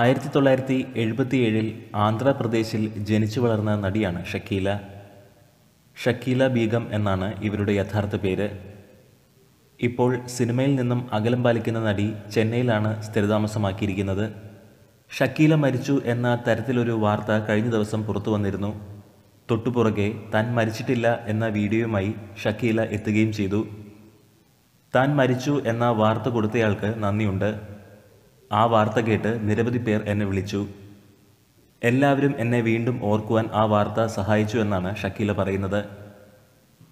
ആയിരത്തി തൊള്ളായിരത്തി എഴുപത്തിയേഴിൽ ആന്ധ്രാപ്രദേശിൽ ജനിച്ചു വളർന്ന നടിയാണ് ഷക്കീല ഷക്കീല ബീഗം എന്നാണ് ഇവരുടെ യഥാർത്ഥ പേര് ഇപ്പോൾ സിനിമയിൽ നിന്നും അകലം പാലിക്കുന്ന നടി ചെന്നൈയിലാണ് സ്ഥിരതാമസമാക്കിയിരിക്കുന്നത് ഷക്കീല മരിച്ചു എന്ന തരത്തിലൊരു വാർത്ത കഴിഞ്ഞ ദിവസം പുറത്തു വന്നിരുന്നു തൊട്ടുപുറകെ താൻ മരിച്ചിട്ടില്ല എന്ന വീഡിയോയുമായി ഷക്കീല എത്തുകയും ചെയ്തു താൻ മരിച്ചു എന്ന വാർത്ത കൊടുത്തയാൾക്ക് നന്ദിയുണ്ട് ആ വാർത്ത കേട്ട് നിരവധി പേർ എന്നെ വിളിച്ചു എല്ലാവരും എന്നെ വീണ്ടും ഓർക്കുവാൻ ആ വാർത്ത സഹായിച്ചു എന്നാണ് ഷക്കീല പറയുന്നത്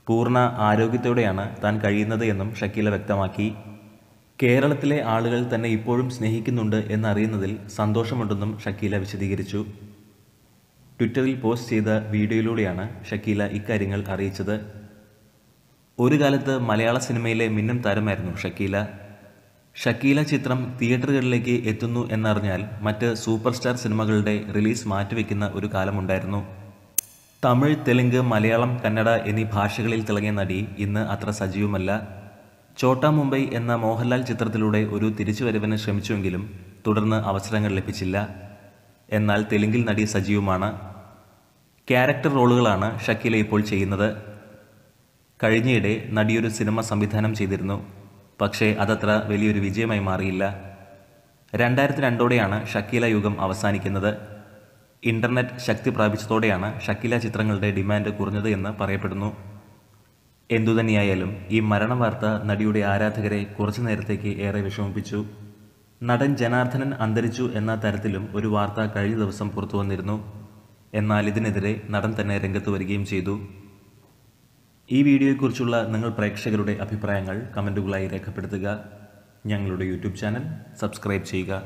പൂർണ്ണ ആരോഗ്യത്തോടെയാണ് താൻ കഴിയുന്നത് എന്നും ഷക്കീല വ്യക്തമാക്കി കേരളത്തിലെ ആളുകൾ തന്നെ ഇപ്പോഴും സ്നേഹിക്കുന്നുണ്ട് എന്നറിയുന്നതിൽ സന്തോഷമുണ്ടെന്നും ഷക്കീല വിശദീകരിച്ചു ട്വിറ്ററിൽ പോസ്റ്റ് ചെയ്ത വീഡിയോയിലൂടെയാണ് ഷക്കീല ഇക്കാര്യങ്ങൾ അറിയിച്ചത് ഒരു കാലത്ത് മലയാള സിനിമയിലെ മിന്നും താരമായിരുന്നു ഷക്കീല ഷക്കീല ചിത്രം തിയേറ്ററുകളിലേക്ക് എത്തുന്നു എന്നറിഞ്ഞാൽ മറ്റ് സൂപ്പർ സ്റ്റാർ സിനിമകളുടെ റിലീസ് മാറ്റിവെക്കുന്ന ഒരു കാലമുണ്ടായിരുന്നു തമിഴ് തെലുങ്ക് മലയാളം കന്നഡ എന്നീ ഭാഷകളിൽ തിളങ്ങിയ നടി ഇന്ന് അത്ര സജീവമല്ല ചോട്ടാ മുംബൈ എന്ന മോഹൻലാൽ ചിത്രത്തിലൂടെ ഒരു തിരിച്ചുവരവിന് ശ്രമിച്ചുവെങ്കിലും തുടർന്ന് അവസരങ്ങൾ ലഭിച്ചില്ല എന്നാൽ തെലുങ്കിൽ നടി സജീവമാണ് ക്യാരക്ടർ റോളുകളാണ് ഷക്കീല ഇപ്പോൾ ചെയ്യുന്നത് കഴിഞ്ഞയിടെ നടിയൊരു സിനിമ സംവിധാനം ചെയ്തിരുന്നു പക്ഷേ അതത്ര വലിയൊരു വിജയമായി മാറിയില്ല രണ്ടായിരത്തി രണ്ടോടെയാണ് ഷക്കീല യുഗം അവസാനിക്കുന്നത് ഇൻ്റർനെറ്റ് ശക്തി പ്രാപിച്ചതോടെയാണ് ഷക്കീല ചിത്രങ്ങളുടെ ഡിമാൻഡ് കുറഞ്ഞത് എന്ന് പറയപ്പെടുന്നു എന്തുതന്നെയായാലും ഈ മരണ വാർത്ത നടിയുടെ ആരാധകരെ കുറച്ചു നേരത്തേക്ക് ഏറെ വിഷമിപ്പിച്ചു നടൻ ജനാർദ്ദനൻ അന്തരിച്ചു എന്ന തരത്തിലും ഒരു വാർത്ത കഴിഞ്ഞ ദിവസം പുറത്തു വന്നിരുന്നു എന്നാൽ ഇതിനെതിരെ നടൻ തന്നെ രംഗത്ത് വരികയും ചെയ്തു ഈ വീഡിയോയെക്കുറിച്ചുള്ള നിങ്ങൾ പ്രേക്ഷകരുടെ അഭിപ്രായങ്ങൾ കമൻറ്റുകളായി രേഖപ്പെടുത്തുക ഞങ്ങളുടെ യൂട്യൂബ് ചാനൽ സബ്സ്ക്രൈബ് ചെയ്യുക